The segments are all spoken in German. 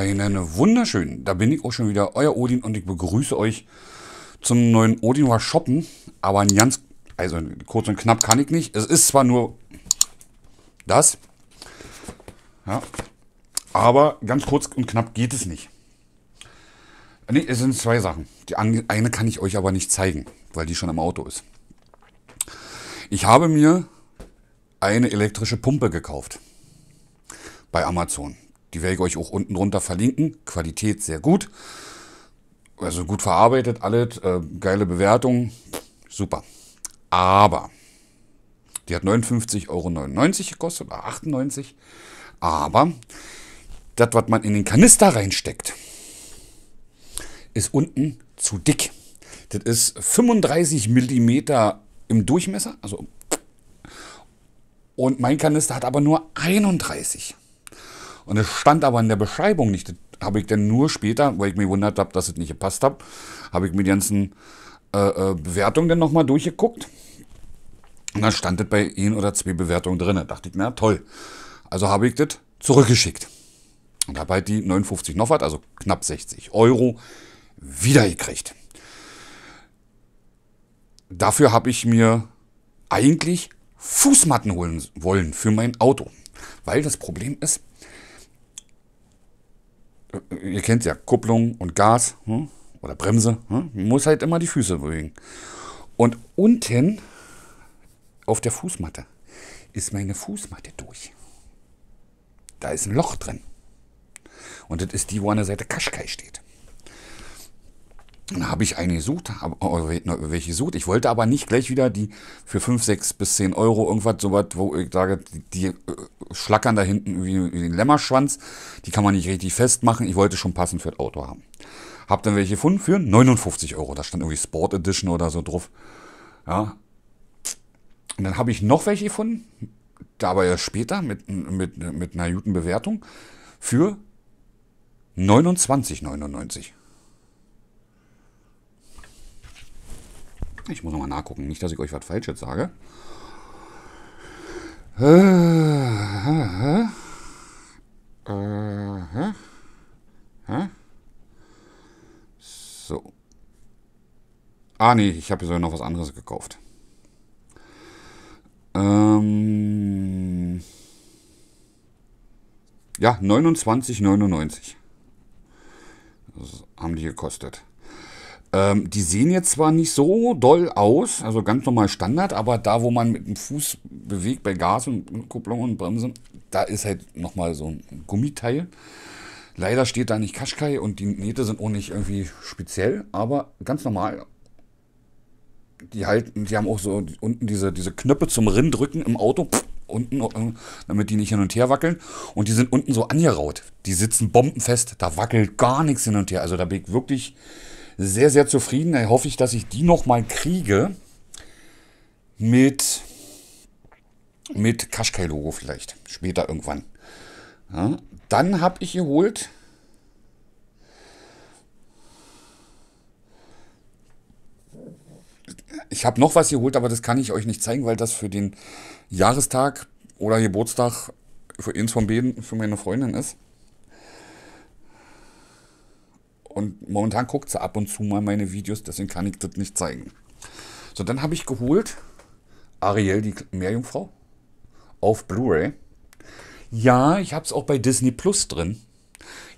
Einen wunderschönen, da bin ich auch schon wieder, euer Odin und ich begrüße euch zum neuen Odin war Shoppen, aber ein ganz, also kurz und knapp kann ich nicht. Es ist zwar nur das, ja, aber ganz kurz und knapp geht es nicht. Nee, es sind zwei Sachen. Die eine kann ich euch aber nicht zeigen, weil die schon im Auto ist. Ich habe mir eine elektrische Pumpe gekauft bei Amazon. Die werde ich euch auch unten drunter verlinken. Qualität sehr gut. Also gut verarbeitet, alles. Äh, geile Bewertung. Super. Aber die hat 59,99 Euro gekostet oder 98. Aber das, was man in den Kanister reinsteckt, ist unten zu dick. Das ist 35 mm im Durchmesser. Also und mein Kanister hat aber nur 31. Und es stand aber in der Beschreibung nicht. Das Habe ich dann nur später, weil ich mich gewundert habe, dass es nicht gepasst hat, habe ich mir die ganzen äh, äh Bewertungen dann nochmal durchgeguckt. Und dann stand das bei ein oder zwei Bewertungen drin. Da dachte ich, na toll. Also habe ich das zurückgeschickt. Und habe halt die 59 noch was, also knapp 60 Euro, wiedergekriegt. Dafür habe ich mir eigentlich Fußmatten holen wollen für mein Auto. Weil das Problem ist, äh, ihr kennt ja, Kupplung und Gas hm? oder Bremse, hm? muss halt immer die Füße bewegen. Und unten auf der Fußmatte ist meine Fußmatte durch. Da ist ein Loch drin. Und das ist die, wo an der Seite Kaschkai steht. da habe ich eine gesucht, oh, ne, welche gesucht. Ich wollte aber nicht gleich wieder die für 5, 6 bis 10 Euro irgendwas, sowas, wo ich sage, die äh, schlackern da hinten wie, wie den Lämmerschwanz. Die kann man nicht richtig festmachen. Ich wollte schon passend für das Auto haben. Hab dann welche gefunden für 59 Euro. Da stand irgendwie Sport Edition oder so drauf. Ja. Und dann habe ich noch welche gefunden, dabei ja später mit, mit, mit einer guten Bewertung, für 29,99. Ich muss nochmal nachgucken, nicht, dass ich euch was Falsches sage. So. Ah, nee, ich habe hier sogar noch was anderes gekauft. Ähm. Ja, 29,99. haben die gekostet. Ähm, die sehen jetzt zwar nicht so doll aus, also ganz normal Standard, aber da, wo man mit dem Fuß bewegt bei Gas und Kupplung und Bremsen, da ist halt nochmal so ein Gummiteil. Leider steht da nicht Kaschkai und die Nähte sind auch nicht irgendwie speziell, aber ganz normal. Die halten, die haben auch so unten diese, diese Knöpfe zum Rindrücken im Auto, pff, unten, äh, damit die nicht hin und her wackeln. Und die sind unten so angeraut. Die sitzen bombenfest, da wackelt gar nichts hin und her. Also da bin ich wirklich sehr, sehr zufrieden. Da hoffe ich, dass ich die nochmal kriege. Mit, mit Qashqai-Logo vielleicht. Später irgendwann. Ja, dann habe ich geholt. Ich habe noch was geholt, aber das kann ich euch nicht zeigen, weil das für den Jahrestag oder Geburtstag für Ins von Beden für meine Freundin ist. Und momentan guckt sie ab und zu mal meine Videos, deswegen kann ich das nicht zeigen. So, dann habe ich geholt Ariel, die Meerjungfrau, auf Blu-ray. Ja, ich habe es auch bei Disney Plus drin.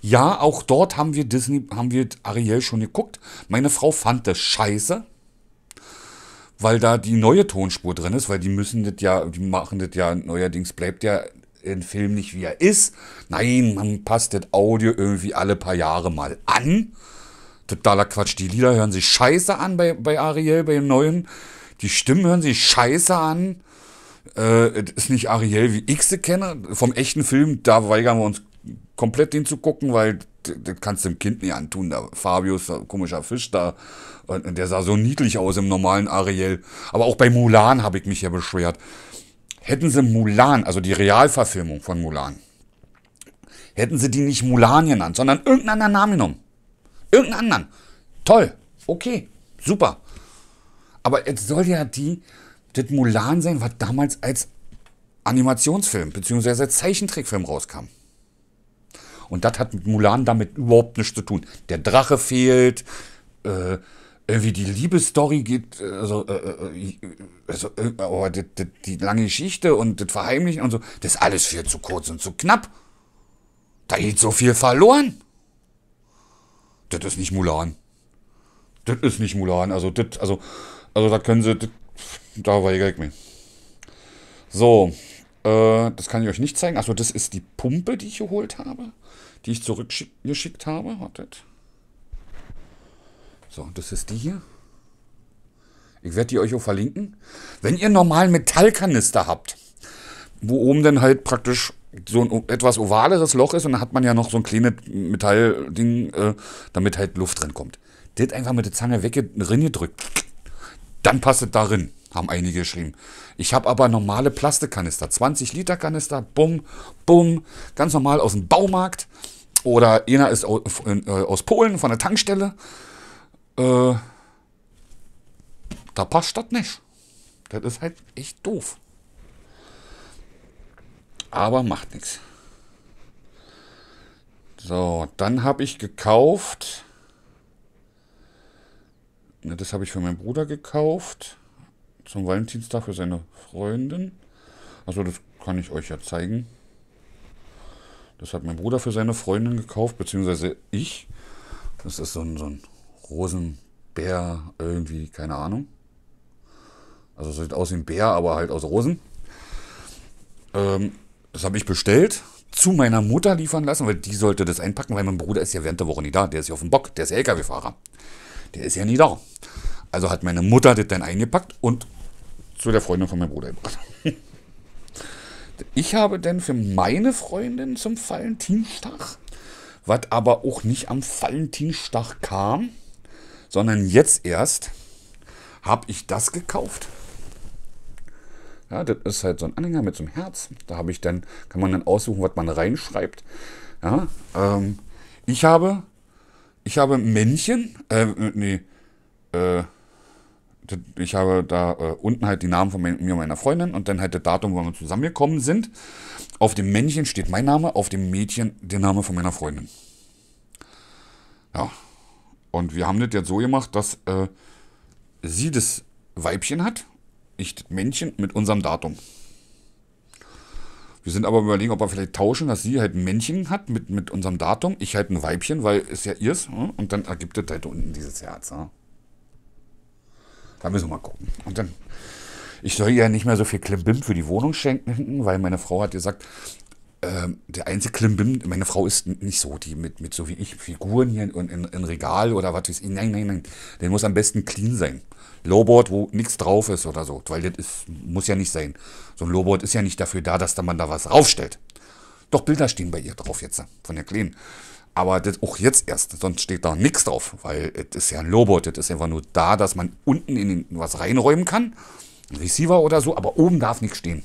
Ja, auch dort haben wir Disney, haben wir Ariel schon geguckt. Meine Frau fand das scheiße, weil da die neue Tonspur drin ist, weil die müssen das ja, die machen das ja neuerdings, bleibt ja den Film nicht, wie er ist. Nein, man passt das Audio irgendwie alle paar Jahre mal an. Totaler Quatsch. Die Lieder hören sich scheiße an bei, bei Ariel, bei dem neuen. Die Stimmen hören sich scheiße an. Äh, ist nicht Ariel, wie ich sie kenne. Vom echten Film, da weigern wir uns komplett den zu gucken, weil das kannst du dem Kind nicht antun. Da Fabius, komischer Fisch da, und der sah so niedlich aus im normalen Ariel. Aber auch bei Mulan habe ich mich ja beschwert hätten sie Mulan, also die Realverfilmung von Mulan, hätten sie die nicht Mulan genannt, sondern irgendeinen anderen Namen genommen. Irgendeinen anderen. Toll. Okay. Super. Aber jetzt soll ja die, das Mulan sein, was damals als Animationsfilm bzw. Zeichentrickfilm rauskam. Und das hat mit Mulan damit überhaupt nichts zu tun. Der Drache fehlt, äh, irgendwie die Liebesstory geht, also, äh, also äh, äh, äh aber also, äh, oh, die, die, die, lange Geschichte und das Verheimlichen und so, das ist alles viel zu kurz und zu knapp. Da geht so viel verloren. Das ist nicht Mulan. Das ist nicht Mulan. Also, das, also, also da können sie, das, da war weigere ich mehr. So, äh, das kann ich euch nicht zeigen. Achso, das ist die Pumpe, die ich geholt habe, die ich zurückgeschickt habe. Wartet. So, das ist die hier. Ich werde die euch auch verlinken. Wenn ihr normalen Metallkanister habt, wo oben dann halt praktisch so ein etwas ovaleres Loch ist und dann hat man ja noch so ein kleines Metallding, äh, damit halt Luft drin kommt. Das einfach mit der Zange weggedrückt. Dann passt es darin, haben einige geschrieben. Ich habe aber normale Plastikkanister, 20 Liter Kanister, bumm, bumm, ganz normal aus dem Baumarkt. Oder einer ist äh, aus Polen von der Tankstelle äh, da passt das nicht. Das ist halt echt doof. Aber macht nichts. So, dann habe ich gekauft. Ne, das habe ich für meinen Bruder gekauft. Zum Valentinstag für seine Freundin. Also das kann ich euch ja zeigen. Das hat mein Bruder für seine Freundin gekauft, beziehungsweise ich. Das ist so ein, so ein Rosenbär, irgendwie, keine Ahnung. Also sieht aus wie ein Bär, aber halt aus Rosen. Ähm, das habe ich bestellt, zu meiner Mutter liefern lassen, weil die sollte das einpacken, weil mein Bruder ist ja während der Woche nicht da. Der ist ja auf dem Bock, der ist ja LKW-Fahrer. Der ist ja nie da. Also hat meine Mutter das dann eingepackt und zu der Freundin von meinem Bruder gebracht. Ich habe dann für meine Freundin zum Valentinstag, was aber auch nicht am Valentinstag kam, sondern jetzt erst habe ich das gekauft. Ja, das ist halt so ein Anhänger mit so einem Herz. Da habe ich dann, kann man dann aussuchen, was man reinschreibt. Ja, ähm, ich habe, ich habe Männchen, äh, nee, äh, ich habe da äh, unten halt die Namen von mir und meiner Freundin und dann halt das Datum, wo wir zusammengekommen sind. Auf dem Männchen steht mein Name, auf dem Mädchen der Name von meiner Freundin. Ja, und wir haben das jetzt so gemacht, dass äh, sie das Weibchen hat, ich das Männchen mit unserem Datum. Wir sind aber überlegen, ob wir vielleicht tauschen, dass sie halt ein Männchen hat mit, mit unserem Datum, ich halt ein Weibchen, weil es ja ihr ist. Ne? Und dann ergibt es halt unten dieses Herz. Ne? Da müssen wir mal gucken. Und dann, ich soll ihr ja nicht mehr so viel Klimbim für die Wohnung schenken, weil meine Frau hat gesagt, ähm, der einzige Klimbim, meine Frau ist nicht so, die mit, mit so wie ich Figuren hier in, in, in Regal oder was weiß ich. Nein, nein, nein. Der muss am besten clean sein. Lowboard, wo nichts drauf ist oder so, weil das ist, muss ja nicht sein. So ein Lowboard ist ja nicht dafür da, dass da man da was raufstellt. Doch Bilder stehen bei ihr drauf jetzt, von der Kleinen. Aber das auch jetzt erst, sonst steht da nichts drauf, weil es ist ja ein Lowboard, das ist einfach nur da, dass man unten in den, was reinräumen kann, Ein Receiver oder so, aber oben darf nichts stehen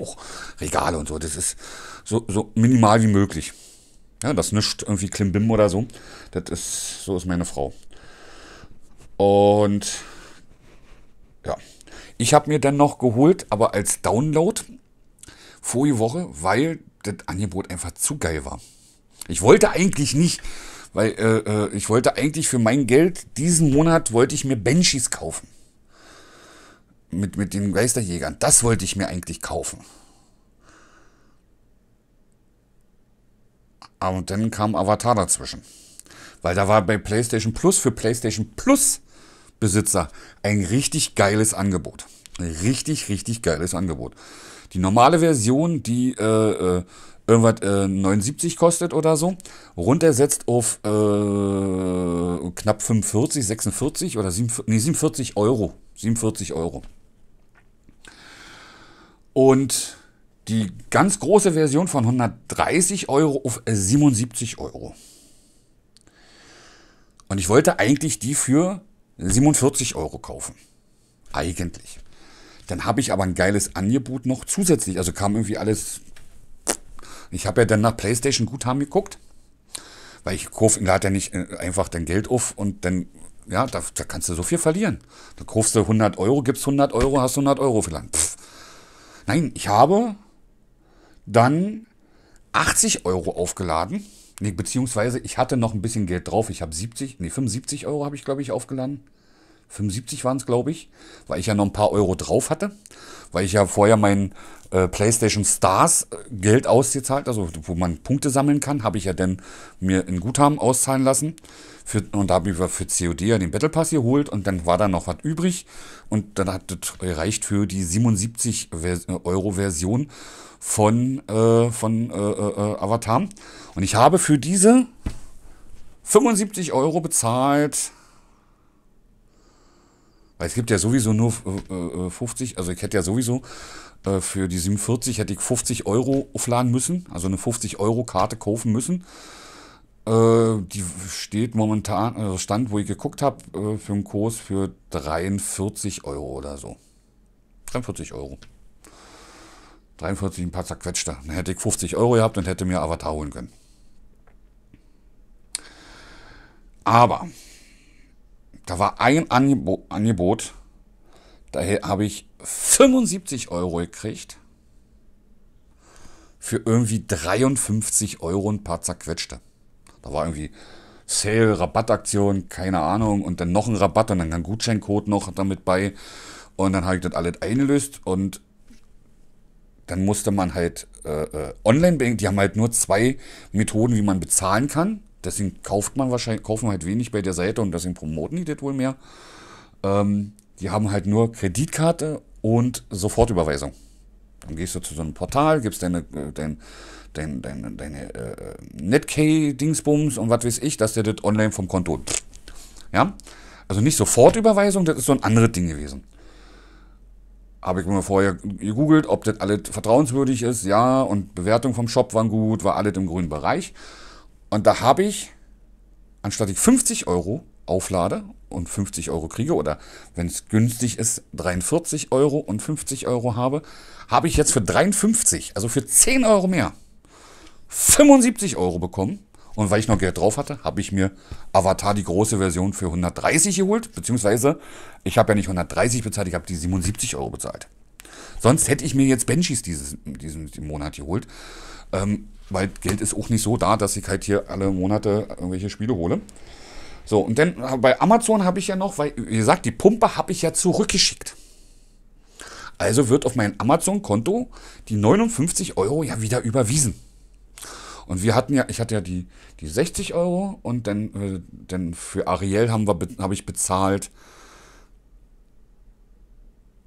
auch Regale und so. Das ist so, so minimal wie möglich. Ja, das nicht irgendwie Klimbim oder so. Das ist, so ist meine Frau. Und ja, ich habe mir dann noch geholt, aber als Download vorige Woche, weil das Angebot einfach zu geil war. Ich wollte eigentlich nicht, weil äh, äh ich wollte eigentlich für mein Geld diesen Monat wollte ich mir Banshees kaufen mit, mit den Geisterjägern, das wollte ich mir eigentlich kaufen. Ah, und dann kam Avatar dazwischen. Weil da war bei PlayStation Plus für PlayStation Plus Besitzer ein richtig geiles Angebot. Ein richtig, richtig geiles Angebot. Die normale Version, die äh, äh, irgendwas äh, 79 kostet oder so, runtersetzt auf äh, knapp 45, 46 oder 47, nee, 47 Euro. 47 Euro. Und die ganz große Version von 130 Euro auf 77 äh, Euro. Und ich wollte eigentlich die für 47 Euro kaufen. Eigentlich. Dann habe ich aber ein geiles Angebot noch zusätzlich. Also kam irgendwie alles. Ich habe ja dann nach PlayStation Guthaben geguckt. Weil ich kaufe, lade ja nicht äh, einfach dein Geld auf und dann, ja, da, da kannst du so viel verlieren. Da kaufst du 100 Euro, gibst 100 Euro, hast 100 Euro verlangt. Pff. Nein, ich habe dann 80 Euro aufgeladen. Nee, beziehungsweise ich hatte noch ein bisschen Geld drauf. Ich habe 70, nee, 75 Euro habe ich, glaube ich, aufgeladen. 75 waren es, glaube ich, weil ich ja noch ein paar Euro drauf hatte, weil ich ja vorher mein äh, PlayStation Stars äh, Geld ausgezahlt, also wo man Punkte sammeln kann, habe ich ja dann mir in Guthaben auszahlen lassen. Für, und da habe ich für COD den Battle Pass geholt und dann war da noch was übrig. Und dann hat das gereicht für die 77 äh, Euro Version von, äh, von äh, äh, äh, Avatar. Und ich habe für diese 75 Euro bezahlt. Weil es gibt ja sowieso nur 50, äh, also ich hätte ja sowieso für die 47 hätte ich 50 Euro aufladen müssen, also eine 50 Euro Karte kaufen müssen. Äh, die steht momentan, also Stand, wo ich geguckt habe, äh, für einen Kurs für 43 Euro oder so. 43 Euro. 43, ein paar zerquetschte. Dann hätte ich 50 Euro gehabt und hätte mir Avatar holen können. Aber da war ein Angebot, Angebot da habe ich 75 Euro gekriegt für irgendwie 53 Euro ein paar zerquetschte. Da war irgendwie Sale, Rabattaktion, keine Ahnung. Und dann noch ein Rabatt und dann ein Gutscheincode noch damit bei. Und dann habe ich das alles eingelöst und dann musste man halt äh, äh, Online-Bank, die haben halt nur zwei Methoden, wie man bezahlen kann. Deswegen kauft man wahrscheinlich, kaufen halt wenig bei der Seite und deswegen promoten die das wohl mehr. Ähm, die haben halt nur Kreditkarte und Sofortüberweisung. Dann gehst du zu so einem Portal, gibst deine, äh, dein, dein, dein, deine äh, äh Netcay-Dingsbums und was weiß ich, dass der das online vom Konto. ja? Also nicht Sofortüberweisung, das ist so ein anderes Ding gewesen. Habe ich mir vorher gegoogelt, ob das alles vertrauenswürdig ist, ja, und Bewertung vom Shop waren gut, war alles im grünen Bereich. Und da habe ich, anstatt ich 50 Euro auflade und 50 Euro kriege oder wenn es günstig ist, 43 Euro und 50 Euro habe, habe ich jetzt für 53, also für 10 Euro mehr, 75 Euro bekommen. Und weil ich noch Geld drauf hatte, habe ich mir Avatar die große Version für 130 geholt. Beziehungsweise, ich habe ja nicht 130 bezahlt, ich habe die 77 Euro bezahlt. Sonst hätte ich mir jetzt Benchies dieses, diesen, Monat geholt. Ähm, weil Geld ist auch nicht so da, dass ich halt hier alle Monate irgendwelche Spiele hole. So, und dann äh, bei Amazon habe ich ja noch, weil, wie gesagt, die Pumpe habe ich ja zurückgeschickt. Also wird auf mein Amazon-Konto die 59 Euro ja wieder überwiesen. Und wir hatten ja, ich hatte ja die, die 60 Euro und dann, äh, dann für Ariel haben wir, habe ich bezahlt.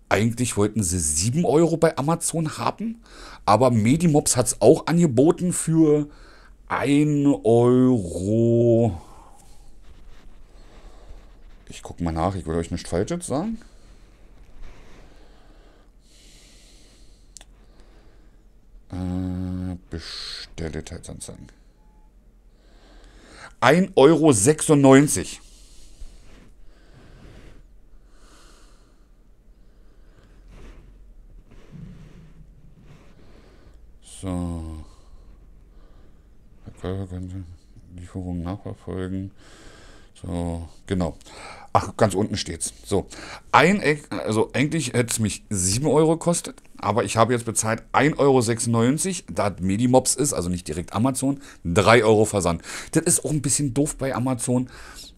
Eigentlich wollten sie 7 Euro bei Amazon haben, aber Medimops hat es auch angeboten für 1 Euro. Ich gucke mal nach, ich will euch nicht falsch sagen. Äh, bestelle Teilsanzeigen. 1,96 Euro. So. Herr könnte Lieferung nachverfolgen. So, genau. Ach, ganz unten steht's. So. Ein, also eigentlich hätte es mich 7 Euro kostet. Aber ich habe jetzt bezahlt 1,96 Euro, da Medimobs ist, also nicht direkt Amazon, 3 Euro Versand. Das ist auch ein bisschen doof bei Amazon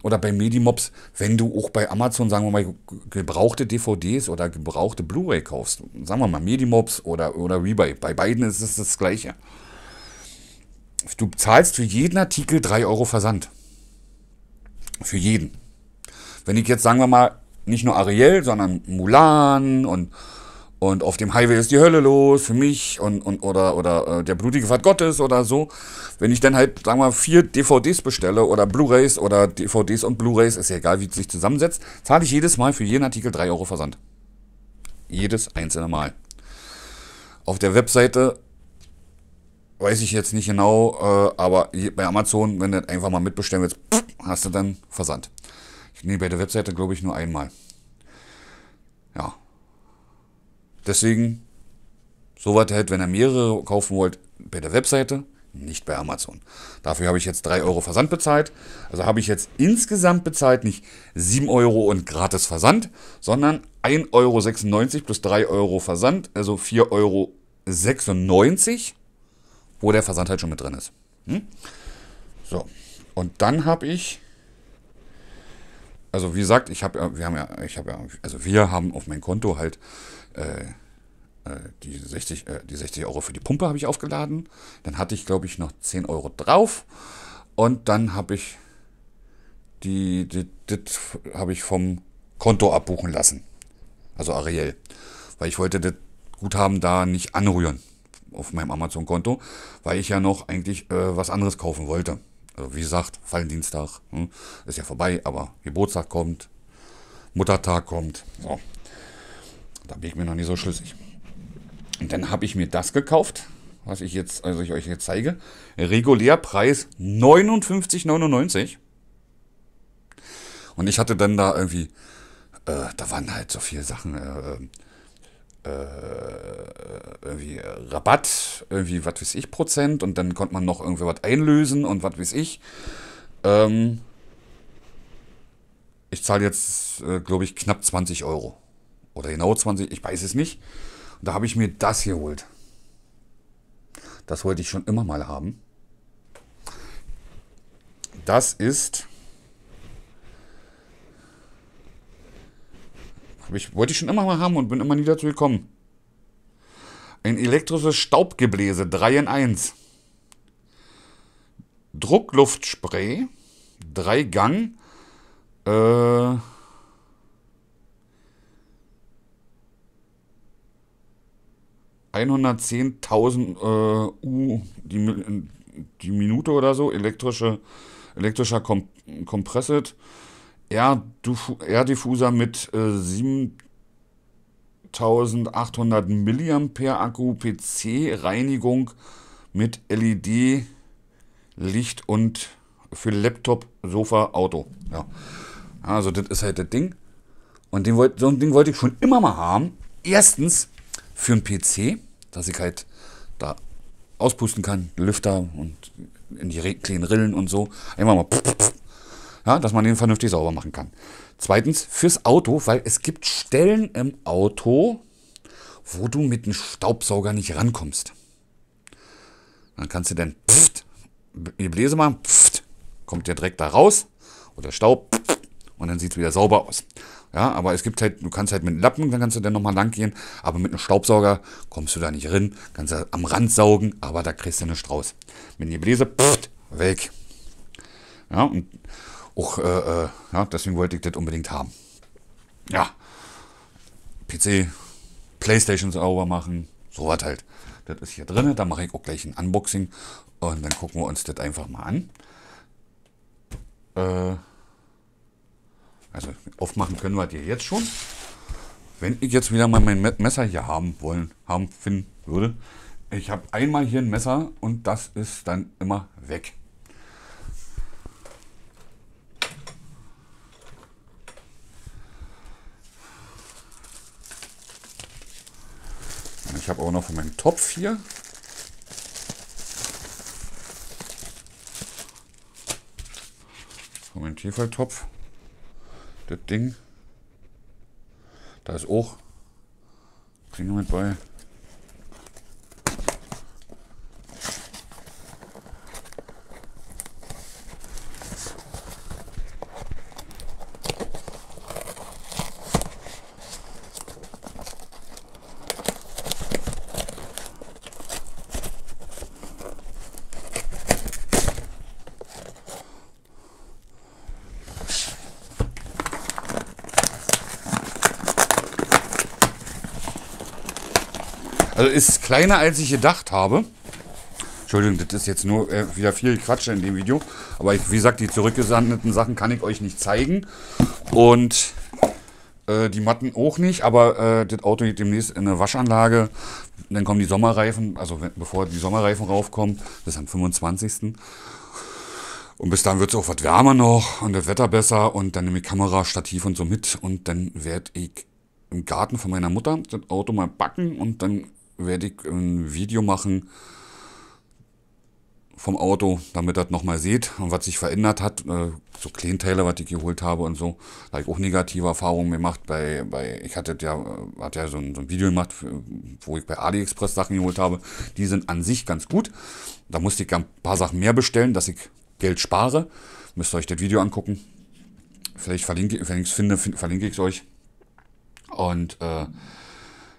oder bei Medimobs, wenn du auch bei Amazon, sagen wir mal, gebrauchte DVDs oder gebrauchte Blu-ray kaufst. Sagen wir mal Medimobs oder, oder Rebuy. Bei beiden ist es das Gleiche. Du zahlst für jeden Artikel 3 Euro Versand. Für jeden. Wenn ich jetzt, sagen wir mal, nicht nur Ariel, sondern Mulan und und auf dem Highway ist die Hölle los für mich und, und oder oder äh, der blutige Pfad Gottes oder so. Wenn ich dann halt, sagen wir mal, vier DVDs bestelle oder Blu-Rays oder DVDs und Blu-Rays, ist ja egal, wie es sich zusammensetzt, zahle ich jedes Mal für jeden Artikel 3 Euro Versand. Jedes einzelne Mal. Auf der Webseite weiß ich jetzt nicht genau, äh, aber bei Amazon, wenn du einfach mal mitbestellen willst, hast du dann Versand. Ich nehme bei der Webseite, glaube ich, nur einmal. Ja, Deswegen, so weit hält, wenn ihr mehrere kaufen wollt, bei der Webseite, nicht bei Amazon. Dafür habe ich jetzt 3 Euro Versand bezahlt. Also habe ich jetzt insgesamt bezahlt nicht 7 Euro und gratis Versand, sondern 1,96 Euro plus 3 Euro Versand, also 4,96 Euro, wo der Versand halt schon mit drin ist. Hm? So, und dann habe ich, also wie gesagt, ich habe, wir haben ja, ich habe ja, also wir haben auf mein Konto halt äh, äh, die 60, äh, die 60 Euro für die Pumpe habe ich aufgeladen. Dann hatte ich, glaube ich, noch 10 Euro drauf. Und dann habe ich die, die das habe ich vom Konto abbuchen lassen. Also Ariel. Weil ich wollte das Guthaben da nicht anrühren auf meinem Amazon-Konto, weil ich ja noch eigentlich äh, was anderes kaufen wollte. Also wie gesagt, Fallendienstag hm, ist ja vorbei, aber Geburtstag kommt, Muttertag kommt. So. Da bin ich mir noch nicht so schlüssig. Und dann habe ich mir das gekauft, was ich jetzt, also ich euch jetzt zeige. Regulärpreis 59,99. Und ich hatte dann da irgendwie, äh, da waren halt so viele Sachen, äh, äh, irgendwie Rabatt, irgendwie was weiß ich Prozent und dann konnte man noch irgendwie was einlösen und was weiß ich. Ähm, ich zahle jetzt, äh, glaube ich, knapp 20 Euro. Oder genau 20, ich weiß es nicht. Und da habe ich mir das hier geholt. Das wollte ich schon immer mal haben. Das ist... Ich, wollte ich schon immer mal haben und bin immer nie dazu gekommen. Ein elektrisches Staubgebläse 3 in 1. Druckluftspray, 3 Gang, äh, 110.000 äh, U die, die Minute oder so elektrische, elektrischer Kom Compressed R-Diffuser mit äh, 7800 mAh Akku, PC-Reinigung mit LED, Licht und für Laptop, Sofa, Auto. Ja. Also das ist halt das Ding. Und den wollt, so ein Ding wollte ich schon immer mal haben. Erstens, für einen PC, dass ich halt da auspusten kann, Lüfter und in die kleinen Rillen und so. Einfach mal, pf, pf, ja, dass man den vernünftig sauber machen kann. Zweitens fürs Auto, weil es gibt Stellen im Auto, wo du mit einem Staubsauger nicht rankommst. Dann kannst du dann pft, die Bläse machen, pft, kommt der Dreck da raus oder Staub pft, und dann sieht es wieder sauber aus. Ja, aber es gibt halt, du kannst halt mit Lappen, dann kannst du dann nochmal lang gehen, aber mit einem Staubsauger kommst du da nicht rein, kannst du am Rand saugen, aber da kriegst du eine Strauß. Mit dem Bläse, pfft, weg. Ja, und auch, äh, äh, ja, deswegen wollte ich das unbedingt haben. Ja, PC, Playstation sauber machen, sowas halt. Das ist hier drin, da mache ich auch gleich ein Unboxing und dann gucken wir uns das einfach mal an. Äh, also aufmachen können wir dir jetzt schon. Wenn ich jetzt wieder mal mein Messer hier haben wollen, haben finden würde. Ich habe einmal hier ein Messer und das ist dann immer weg. Ich habe auch noch von meinem Topf hier Von meinem Hefeitopf das Ding. Da ist auch Klingel mit bei. kleiner, als ich gedacht habe. Entschuldigung, das ist jetzt nur äh, wieder viel Quatsch in dem Video. Aber ich, wie gesagt, die zurückgesandten Sachen kann ich euch nicht zeigen. Und äh, die Matten auch nicht. Aber äh, das Auto geht demnächst in eine Waschanlage. Dann kommen die Sommerreifen, also wenn, bevor die Sommerreifen raufkommen. Das ist am 25. Und bis dann wird es auch was wärmer noch und das Wetter besser. Und dann nehme ich Kamera, Stativ und so mit. Und dann werde ich im Garten von meiner Mutter das Auto mal backen und dann werde ich ein Video machen vom Auto, damit ihr das nochmal seht und was sich verändert hat. Äh, so Kleinteile, was ich geholt habe und so. Da habe ich auch negative Erfahrungen gemacht. Bei, bei, ich hatte ja, hatte ja so ein, so ein Video gemacht, wo ich bei AliExpress Sachen geholt habe. Die sind an sich ganz gut. Da musste ich ein paar Sachen mehr bestellen, dass ich Geld spare. Müsst ihr euch das Video angucken. Vielleicht verlinke, wenn ich es finde, verlinke ich es euch. Und äh,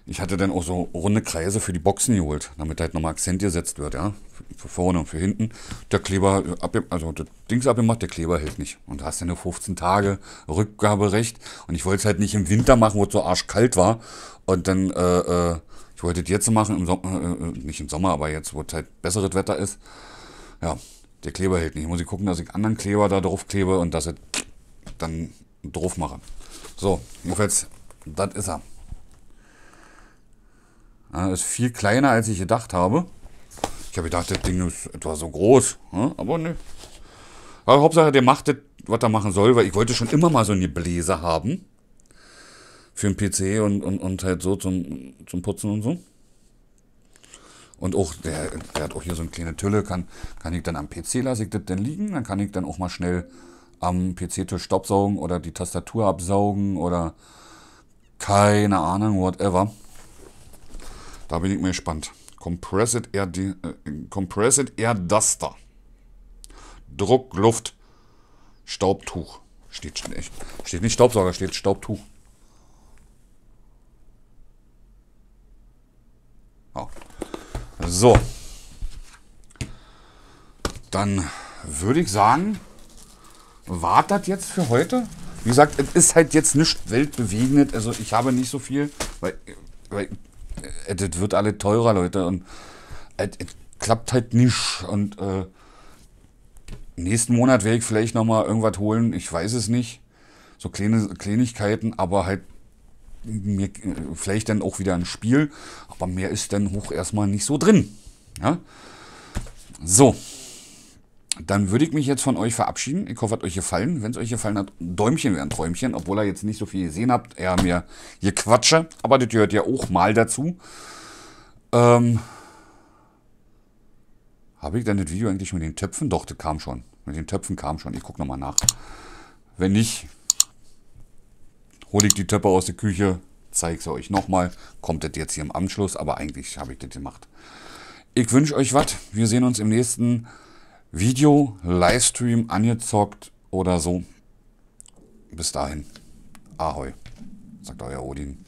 ich hatte dann auch so runde Kreise für die Boxen geholt, damit halt nochmal Akzent gesetzt wird, ja. Für vorne und für hinten. Der Kleber, äh, also das Dings abgemacht, der Kleber hält nicht. Und da hast du nur 15 Tage Rückgaberecht. Und ich wollte es halt nicht im Winter machen, wo es so arschkalt war. Und dann, äh, äh, ich wollte es jetzt machen, im Sommer, äh, äh, nicht im Sommer, aber jetzt, wo es halt besseres Wetter ist. Ja, der Kleber hält nicht. muss ich gucken, dass ich anderen Kleber da drauf klebe und dass ich dann drauf mache. So, jetzt, das ist er. Ja, ist viel kleiner, als ich gedacht habe. Ich habe gedacht, das Ding ist etwa so groß. Ja, ne? aber ne. Aber Hauptsache, der macht das, was er machen soll, weil ich wollte schon immer mal so eine Bläser haben. Für den PC und, und, und halt so zum, zum Putzen und so. Und auch, der, der hat auch hier so eine kleine Tülle, kann, kann ich dann am PC lasse ich das dann liegen, dann kann ich dann auch mal schnell am PC-Tisch staubsaugen oder die Tastatur absaugen oder keine Ahnung, whatever. Da bin ich mal gespannt. Compressed Air, äh, Compressed Air Duster. Druckluft. Staubtuch. Steht, steht nicht Staubsauger, steht Staubtuch. Oh. So. Dann würde ich sagen, war das jetzt für heute? Wie gesagt, es ist halt jetzt nicht weltbewegend. Also ich habe nicht so viel, weil, weil äh, das wird alle teurer, Leute. Und es äh, klappt halt nicht. Und äh, nächsten Monat werde ich vielleicht nochmal irgendwas holen. Ich weiß es nicht. So kleine Kleinigkeiten, aber halt mir, äh, vielleicht dann auch wieder ein Spiel. Aber mehr ist dann hoch erstmal nicht so drin. Ja? So dann würde ich mich jetzt von euch verabschieden. Ich hoffe, es hat euch gefallen. Wenn es euch gefallen hat, Däumchen wären Träumchen, obwohl ihr jetzt nicht so viel gesehen habt. Eher mir Gequatsche. Aber das gehört ja auch mal dazu. Ähm, Habe ich denn das Video eigentlich mit den Töpfen? Doch, das kam schon. Mit den Töpfen kam schon. Ich gucke nochmal nach. Wenn nicht, hole ich die Töpfe aus der Küche, zeige sie euch nochmal. Kommt das jetzt hier im Anschluss, aber eigentlich habe ich das gemacht. Ich wünsche euch was. Wir sehen uns im nächsten Video. Video, Livestream angezockt oder so. Bis dahin. Ahoi, sagt euer Odin.